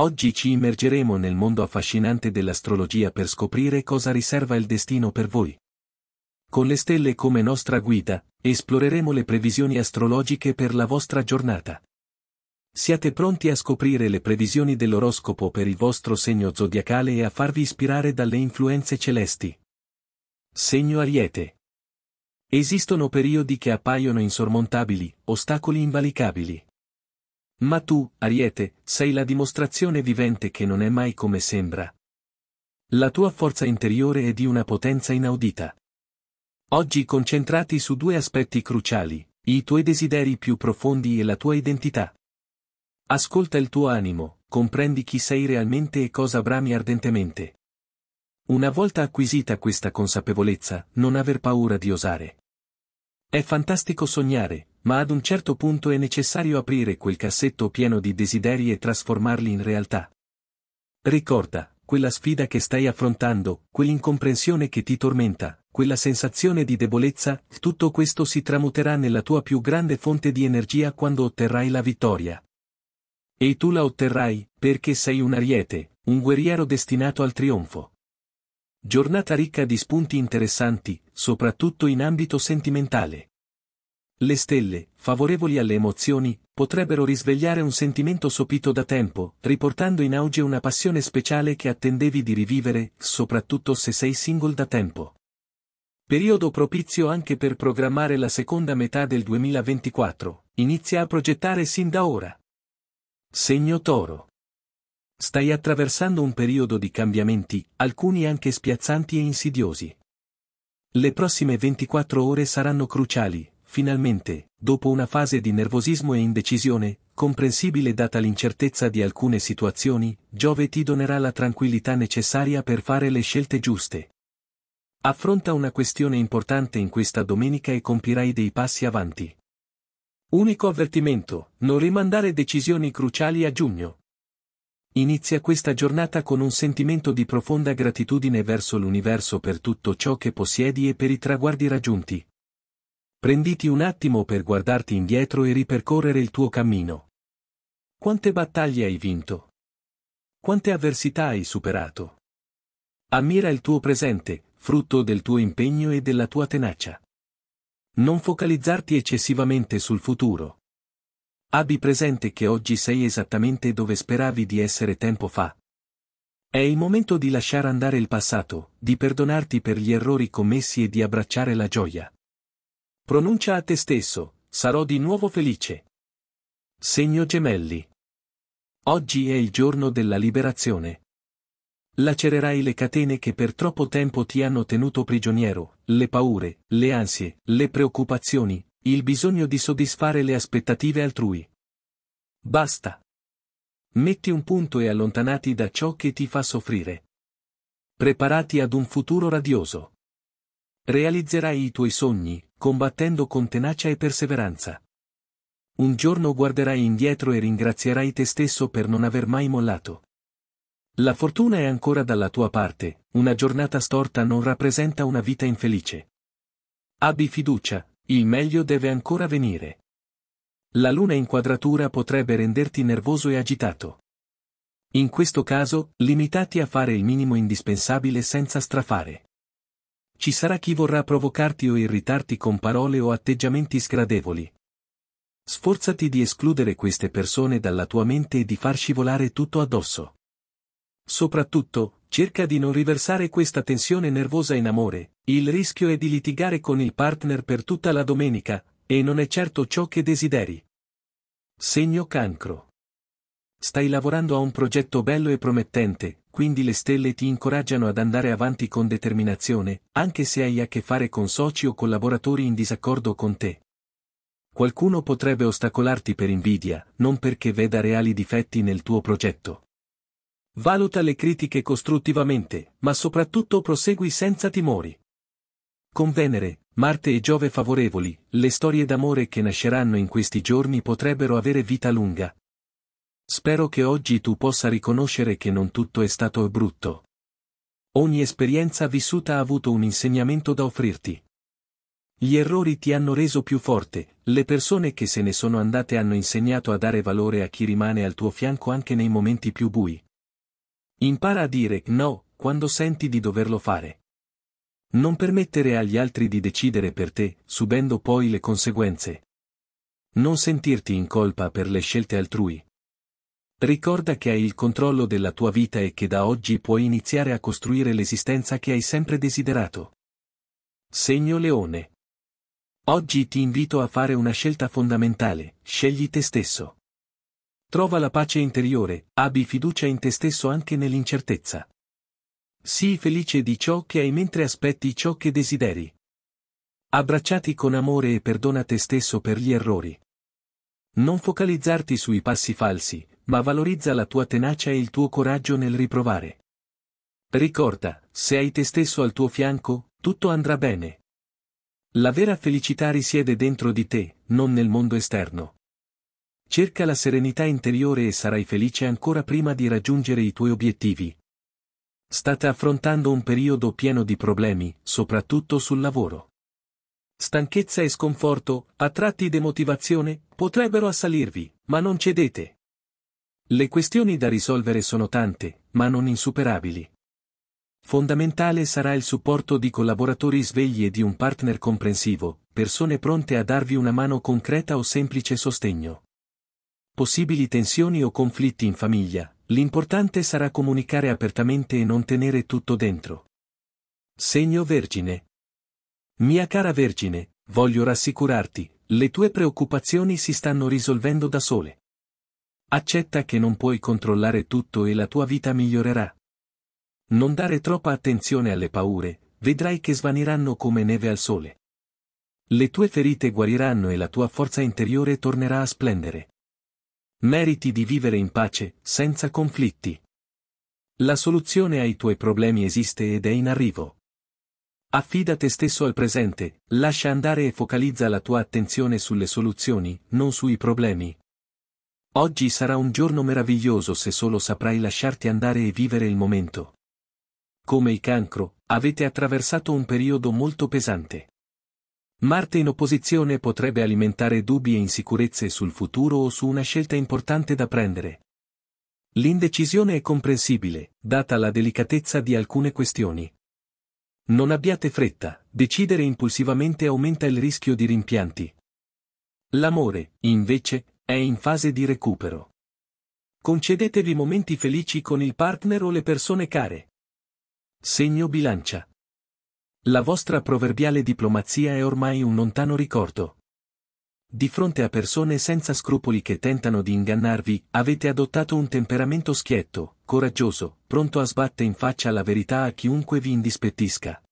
Oggi ci immergeremo nel mondo affascinante dell'astrologia per scoprire cosa riserva il destino per voi. Con le stelle come nostra guida, esploreremo le previsioni astrologiche per la vostra giornata. Siate pronti a scoprire le previsioni dell'oroscopo per il vostro segno zodiacale e a farvi ispirare dalle influenze celesti. Segno Ariete. Esistono periodi che appaiono insormontabili, ostacoli invalicabili. Ma tu, Ariete, sei la dimostrazione vivente che non è mai come sembra. La tua forza interiore è di una potenza inaudita. Oggi concentrati su due aspetti cruciali, i tuoi desideri più profondi e la tua identità. Ascolta il tuo animo, comprendi chi sei realmente e cosa brami ardentemente. Una volta acquisita questa consapevolezza, non aver paura di osare. È fantastico sognare, ma ad un certo punto è necessario aprire quel cassetto pieno di desideri e trasformarli in realtà. Ricorda, quella sfida che stai affrontando, quell'incomprensione che ti tormenta, quella sensazione di debolezza, tutto questo si tramuterà nella tua più grande fonte di energia quando otterrai la vittoria. E tu la otterrai, perché sei un ariete, un guerriero destinato al trionfo. Giornata ricca di spunti interessanti, soprattutto in ambito sentimentale. Le stelle, favorevoli alle emozioni, potrebbero risvegliare un sentimento sopito da tempo, riportando in auge una passione speciale che attendevi di rivivere, soprattutto se sei single da tempo. Periodo propizio anche per programmare la seconda metà del 2024, inizia a progettare sin da ora. Segno Toro. Stai attraversando un periodo di cambiamenti, alcuni anche spiazzanti e insidiosi. Le prossime 24 ore saranno cruciali, Finalmente, dopo una fase di nervosismo e indecisione, comprensibile data l'incertezza di alcune situazioni, Giove ti donerà la tranquillità necessaria per fare le scelte giuste. Affronta una questione importante in questa domenica e compirai dei passi avanti. Unico avvertimento, non rimandare decisioni cruciali a giugno. Inizia questa giornata con un sentimento di profonda gratitudine verso l'universo per tutto ciò che possiedi e per i traguardi raggiunti, Prenditi un attimo per guardarti indietro e ripercorrere il tuo cammino. Quante battaglie hai vinto? Quante avversità hai superato? Ammira il tuo presente, frutto del tuo impegno e della tua tenacia. Non focalizzarti eccessivamente sul futuro. Abbi presente che oggi sei esattamente dove speravi di essere tempo fa. È il momento di lasciare andare il passato, di perdonarti per gli errori commessi e di abbracciare la gioia. Pronuncia a te stesso, sarò di nuovo felice. Segno gemelli. Oggi è il giorno della liberazione. Lacererai le catene che per troppo tempo ti hanno tenuto prigioniero, le paure, le ansie, le preoccupazioni, il bisogno di soddisfare le aspettative altrui. Basta. Metti un punto e allontanati da ciò che ti fa soffrire. Preparati ad un futuro radioso. Realizzerai i tuoi sogni, combattendo con tenacia e perseveranza. Un giorno guarderai indietro e ringrazierai te stesso per non aver mai mollato. La fortuna è ancora dalla tua parte, una giornata storta non rappresenta una vita infelice. Abbi fiducia, il meglio deve ancora venire. La luna inquadratura potrebbe renderti nervoso e agitato. In questo caso, limitati a fare il minimo indispensabile senza strafare. Ci sarà chi vorrà provocarti o irritarti con parole o atteggiamenti sgradevoli. Sforzati di escludere queste persone dalla tua mente e di far scivolare tutto addosso. Soprattutto, cerca di non riversare questa tensione nervosa in amore, il rischio è di litigare con il partner per tutta la domenica, e non è certo ciò che desideri. Segno cancro. Stai lavorando a un progetto bello e promettente, quindi le stelle ti incoraggiano ad andare avanti con determinazione, anche se hai a che fare con soci o collaboratori in disaccordo con te. Qualcuno potrebbe ostacolarti per invidia, non perché veda reali difetti nel tuo progetto. Valuta le critiche costruttivamente, ma soprattutto prosegui senza timori. Con Venere, Marte e Giove favorevoli, le storie d'amore che nasceranno in questi giorni potrebbero avere vita lunga, Spero che oggi tu possa riconoscere che non tutto è stato brutto. Ogni esperienza vissuta ha avuto un insegnamento da offrirti. Gli errori ti hanno reso più forte, le persone che se ne sono andate hanno insegnato a dare valore a chi rimane al tuo fianco anche nei momenti più bui. Impara a dire no quando senti di doverlo fare. Non permettere agli altri di decidere per te, subendo poi le conseguenze. Non sentirti in colpa per le scelte altrui. Ricorda che hai il controllo della tua vita e che da oggi puoi iniziare a costruire l'esistenza che hai sempre desiderato. Segno Leone. Oggi ti invito a fare una scelta fondamentale, scegli te stesso. Trova la pace interiore, abbi fiducia in te stesso anche nell'incertezza. Sii felice di ciò che hai mentre aspetti ciò che desideri. Abbracciati con amore e perdona te stesso per gli errori. Non focalizzarti sui passi falsi, ma valorizza la tua tenacia e il tuo coraggio nel riprovare. Ricorda, se hai te stesso al tuo fianco, tutto andrà bene. La vera felicità risiede dentro di te, non nel mondo esterno. Cerca la serenità interiore e sarai felice ancora prima di raggiungere i tuoi obiettivi. State affrontando un periodo pieno di problemi, soprattutto sul lavoro. Stanchezza e sconforto, a tratti demotivazione, potrebbero assalirvi, ma non cedete. Le questioni da risolvere sono tante, ma non insuperabili. Fondamentale sarà il supporto di collaboratori svegli e di un partner comprensivo, persone pronte a darvi una mano concreta o semplice sostegno. Possibili tensioni o conflitti in famiglia, l'importante sarà comunicare apertamente e non tenere tutto dentro. Segno Vergine. Mia cara Vergine, voglio rassicurarti, le tue preoccupazioni si stanno risolvendo da sole. Accetta che non puoi controllare tutto e la tua vita migliorerà. Non dare troppa attenzione alle paure, vedrai che svaniranno come neve al sole. Le tue ferite guariranno e la tua forza interiore tornerà a splendere. Meriti di vivere in pace, senza conflitti. La soluzione ai tuoi problemi esiste ed è in arrivo. Affida te stesso al presente, lascia andare e focalizza la tua attenzione sulle soluzioni, non sui problemi. Oggi sarà un giorno meraviglioso se solo saprai lasciarti andare e vivere il momento. Come il cancro, avete attraversato un periodo molto pesante. Marte in opposizione potrebbe alimentare dubbi e insicurezze sul futuro o su una scelta importante da prendere. L'indecisione è comprensibile, data la delicatezza di alcune questioni. Non abbiate fretta, decidere impulsivamente aumenta il rischio di rimpianti. L'amore, invece, è in fase di recupero. Concedetevi momenti felici con il partner o le persone care. Segno bilancia. La vostra proverbiale diplomazia è ormai un lontano ricordo. Di fronte a persone senza scrupoli che tentano di ingannarvi, avete adottato un temperamento schietto, coraggioso, pronto a sbattere in faccia la verità a chiunque vi indispettisca.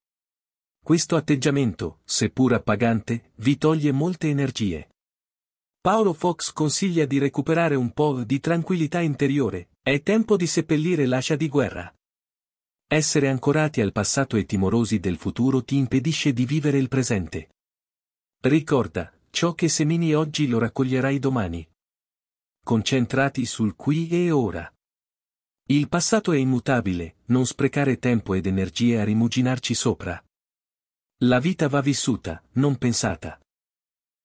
Questo atteggiamento, seppur appagante, vi toglie molte energie. Paolo Fox consiglia di recuperare un po' di tranquillità interiore, è tempo di seppellire l'ascia di guerra. Essere ancorati al passato e timorosi del futuro ti impedisce di vivere il presente. Ricorda, ciò che semini oggi lo raccoglierai domani. Concentrati sul qui e ora. Il passato è immutabile, non sprecare tempo ed energie a rimuginarci sopra. La vita va vissuta, non pensata.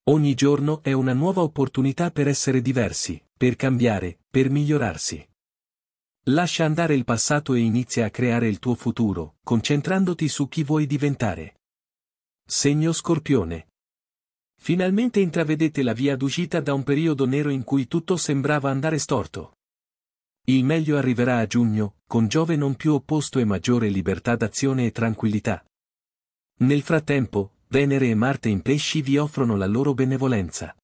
Ogni giorno è una nuova opportunità per essere diversi, per cambiare, per migliorarsi. Lascia andare il passato e inizia a creare il tuo futuro, concentrandoti su chi vuoi diventare. Segno Scorpione. Finalmente intravedete la via d'uscita da un periodo nero in cui tutto sembrava andare storto. Il meglio arriverà a giugno, con Giove non più opposto e maggiore libertà d'azione e tranquillità. Nel frattempo, Venere e Marte in pesci vi offrono la loro benevolenza.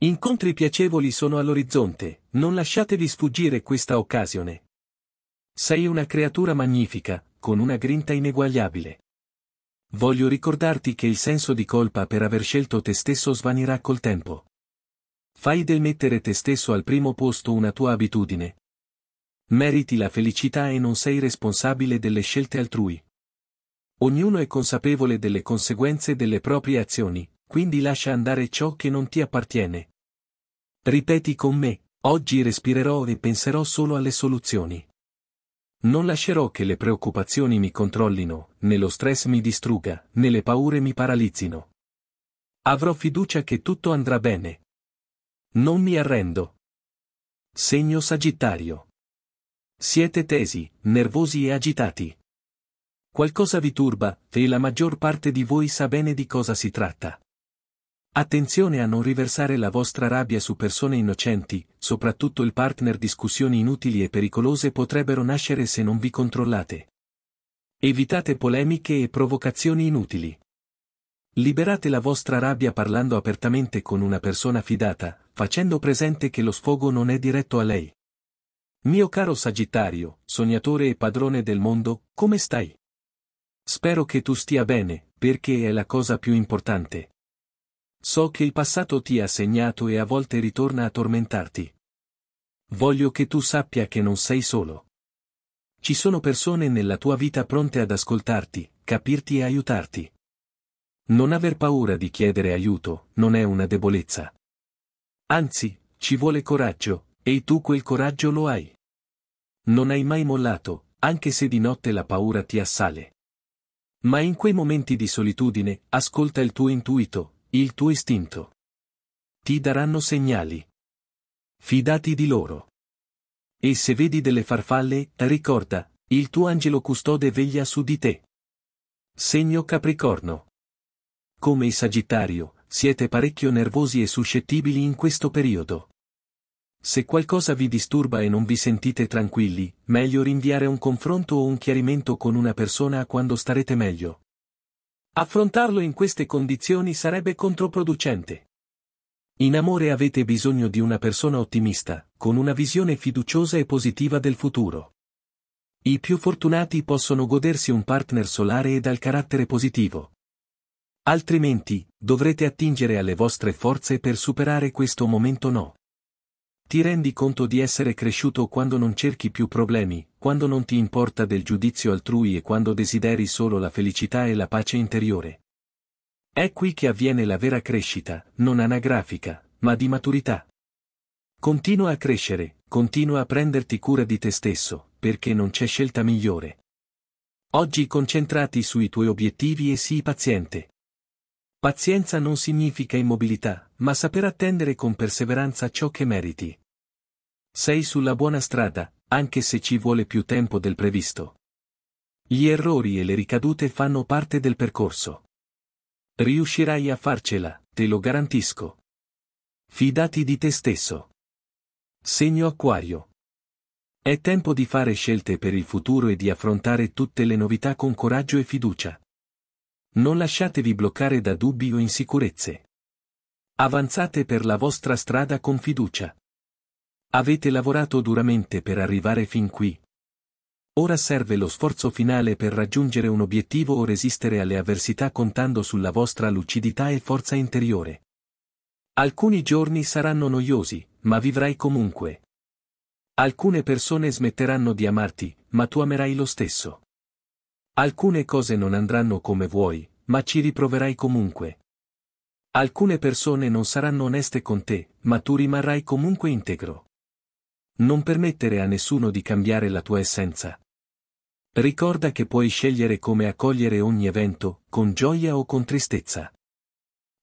Incontri piacevoli sono all'orizzonte, non lasciatevi sfuggire questa occasione. Sei una creatura magnifica, con una grinta ineguagliabile. Voglio ricordarti che il senso di colpa per aver scelto te stesso svanirà col tempo. Fai del mettere te stesso al primo posto una tua abitudine. Meriti la felicità e non sei responsabile delle scelte altrui. Ognuno è consapevole delle conseguenze delle proprie azioni, quindi lascia andare ciò che non ti appartiene. Ripeti con me, oggi respirerò e penserò solo alle soluzioni. Non lascerò che le preoccupazioni mi controllino, né lo stress mi distrugga, né le paure mi paralizzino. Avrò fiducia che tutto andrà bene. Non mi arrendo. Segno Sagittario. Siete tesi, nervosi e agitati. Qualcosa vi turba, e la maggior parte di voi sa bene di cosa si tratta. Attenzione a non riversare la vostra rabbia su persone innocenti, soprattutto il partner discussioni inutili e pericolose potrebbero nascere se non vi controllate. Evitate polemiche e provocazioni inutili. Liberate la vostra rabbia parlando apertamente con una persona fidata, facendo presente che lo sfogo non è diretto a lei. Mio caro Sagittario, sognatore e padrone del mondo, come stai? Spero che tu stia bene, perché è la cosa più importante. So che il passato ti ha segnato e a volte ritorna a tormentarti. Voglio che tu sappia che non sei solo. Ci sono persone nella tua vita pronte ad ascoltarti, capirti e aiutarti. Non aver paura di chiedere aiuto non è una debolezza. Anzi, ci vuole coraggio, e tu quel coraggio lo hai. Non hai mai mollato, anche se di notte la paura ti assale. Ma in quei momenti di solitudine, ascolta il tuo intuito, il tuo istinto. Ti daranno segnali. Fidati di loro. E se vedi delle farfalle, ricorda, il tuo angelo custode veglia su di te. Segno Capricorno. Come i Sagittario, siete parecchio nervosi e suscettibili in questo periodo. Se qualcosa vi disturba e non vi sentite tranquilli, meglio rinviare un confronto o un chiarimento con una persona quando starete meglio. Affrontarlo in queste condizioni sarebbe controproducente. In amore avete bisogno di una persona ottimista, con una visione fiduciosa e positiva del futuro. I più fortunati possono godersi un partner solare e dal carattere positivo. Altrimenti, dovrete attingere alle vostre forze per superare questo momento no. Ti rendi conto di essere cresciuto quando non cerchi più problemi, quando non ti importa del giudizio altrui e quando desideri solo la felicità e la pace interiore. È qui che avviene la vera crescita, non anagrafica, ma di maturità. Continua a crescere, continua a prenderti cura di te stesso, perché non c'è scelta migliore. Oggi concentrati sui tuoi obiettivi e sii paziente. Pazienza non significa immobilità, ma saper attendere con perseveranza ciò che meriti. Sei sulla buona strada, anche se ci vuole più tempo del previsto. Gli errori e le ricadute fanno parte del percorso. Riuscirai a farcela, te lo garantisco. Fidati di te stesso. Segno Acquario. È tempo di fare scelte per il futuro e di affrontare tutte le novità con coraggio e fiducia. Non lasciatevi bloccare da dubbi o insicurezze. Avanzate per la vostra strada con fiducia. Avete lavorato duramente per arrivare fin qui. Ora serve lo sforzo finale per raggiungere un obiettivo o resistere alle avversità contando sulla vostra lucidità e forza interiore. Alcuni giorni saranno noiosi, ma vivrai comunque. Alcune persone smetteranno di amarti, ma tu amerai lo stesso. Alcune cose non andranno come vuoi, ma ci riproverai comunque. Alcune persone non saranno oneste con te, ma tu rimarrai comunque integro. Non permettere a nessuno di cambiare la tua essenza. Ricorda che puoi scegliere come accogliere ogni evento, con gioia o con tristezza.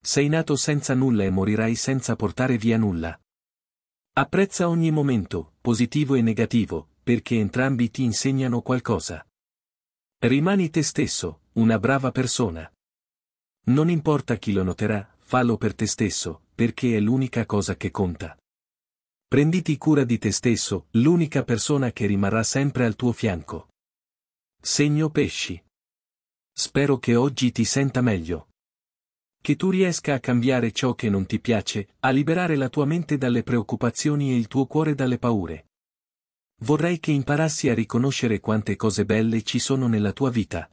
Sei nato senza nulla e morirai senza portare via nulla. Apprezza ogni momento, positivo e negativo, perché entrambi ti insegnano qualcosa. Rimani te stesso, una brava persona. Non importa chi lo noterà, fallo per te stesso, perché è l'unica cosa che conta. Prenditi cura di te stesso, l'unica persona che rimarrà sempre al tuo fianco. Segno pesci. Spero che oggi ti senta meglio. Che tu riesca a cambiare ciò che non ti piace, a liberare la tua mente dalle preoccupazioni e il tuo cuore dalle paure. Vorrei che imparassi a riconoscere quante cose belle ci sono nella tua vita.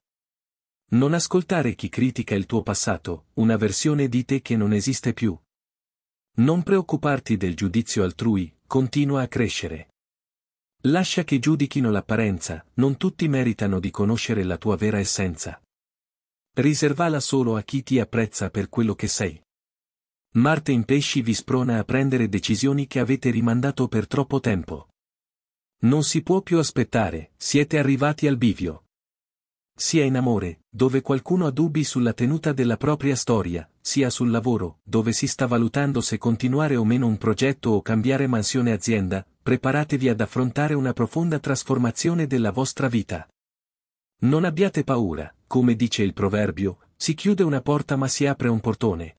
Non ascoltare chi critica il tuo passato, una versione di te che non esiste più. Non preoccuparti del giudizio altrui, continua a crescere. Lascia che giudichino l'apparenza, non tutti meritano di conoscere la tua vera essenza. Riservala solo a chi ti apprezza per quello che sei. Marte in pesci vi sprona a prendere decisioni che avete rimandato per troppo tempo. Non si può più aspettare, siete arrivati al bivio. Sia in amore, dove qualcuno ha dubbi sulla tenuta della propria storia, sia sul lavoro, dove si sta valutando se continuare o meno un progetto o cambiare mansione azienda, preparatevi ad affrontare una profonda trasformazione della vostra vita. Non abbiate paura, come dice il proverbio, si chiude una porta ma si apre un portone.